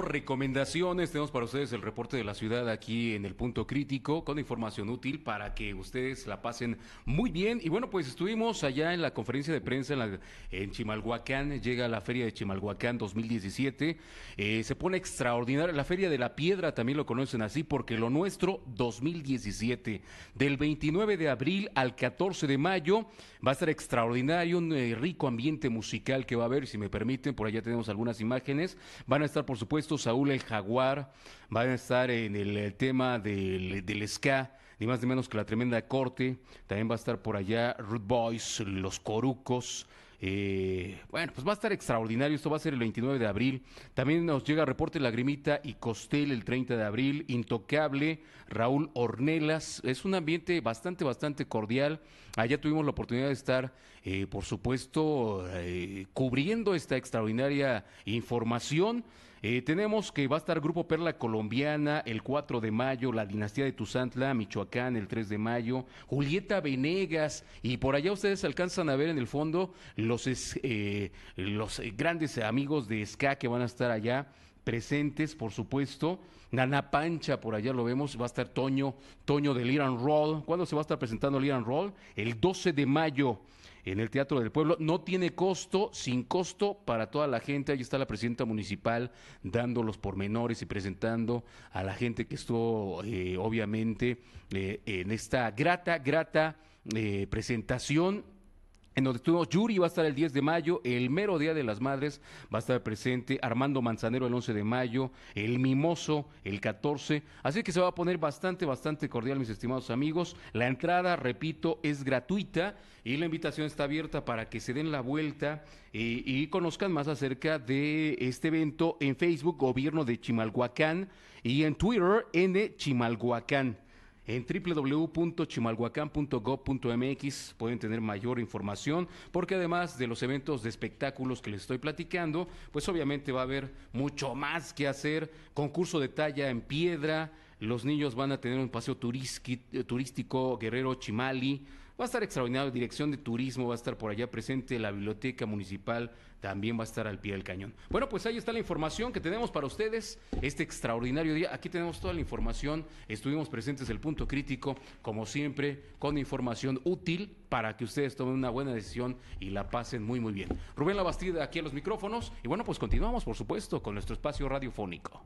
recomendaciones, tenemos para ustedes el reporte de la ciudad aquí en el punto crítico con información útil para que ustedes la pasen muy bien. Y bueno, pues estuvimos allá en la conferencia de prensa en, Chimalhuacán, llega la feria de Chimalhuacán 2017, eh, se pone extraordinario, la feria de la piedra también lo conocen así porque lo nuestro 2017, del 29 de abril al 14 de mayo, va a ser extraordinario, un eh, rico ambiente musical que va a haber, si me permiten, por allá tenemos algunas imágenes, van a estar por supuesto esto, Saúl el Jaguar, van a estar en el eh, tema del, del ni más ni menos que la tremenda corte, también va a estar por allá Root Boys, Los Corucos, eh, bueno, pues va a estar extraordinario. Esto va a ser el 29 de abril. También nos llega reporte Lagrimita y Costel el 30 de abril. Intocable, Raúl Ornelas. Es un ambiente bastante, bastante cordial. Allá tuvimos la oportunidad de estar, eh, por supuesto, cubriendo esta extraordinaria información. Eh, tenemos que va a estar Grupo Perla Colombiana el 4 de mayo, la Dinastía de Tuzantla, Michoacán el 3 de mayo, Julieta Venegas, y por allá ustedes alcanzan a ver en el fondo los, eh, los grandes amigos de Ska que van a estar allá presentes, por supuesto. Nana Pancha, por allá lo vemos, va a estar Toño, Toño del Iran Roll. ¿Cuándo se va a estar presentando el Roll? El 12 de mayo en el Teatro del Pueblo. No tiene costo, sin costo para toda la gente. Ahí está la presidenta municipal dando los pormenores y presentando a la gente que estuvo, eh, obviamente, eh, en esta grata, grata eh, presentación en donde estuvimos, Yuri va a estar el 10 de mayo, el mero Día de las Madres va a estar presente, Armando Manzanero el 11 de mayo, el Mimoso el 14, así que se va a poner bastante, bastante cordial mis estimados amigos. La entrada, repito, es gratuita y la invitación está abierta para que se den la vuelta y, eh, y conozcan más acerca de este evento en Facebook, Gobierno de Chimalhuacán, y en Twitter, N Chimalhuacán. En www.chimalhuacán.gov.mx pueden tener mayor información, porque además de los eventos de espectáculos que les estoy platicando, pues obviamente va a haber mucho más que hacer, concurso de talla en piedra, los niños van a tener un paseo eh, turístico, Guerrero Chimali. Va a estar extraordinario, Dirección de Turismo va a estar por allá presente, la Biblioteca Municipal también va a estar al pie del cañón. Bueno, pues ahí está la información que tenemos para ustedes este extraordinario día. Aquí tenemos toda la información, estuvimos presentes el punto crítico, como siempre, con información útil para que ustedes tomen una buena decisión y la pasen muy, muy bien. Rubén Labastida aquí a los micrófonos y bueno, pues continuamos, por supuesto, con nuestro espacio radiofónico.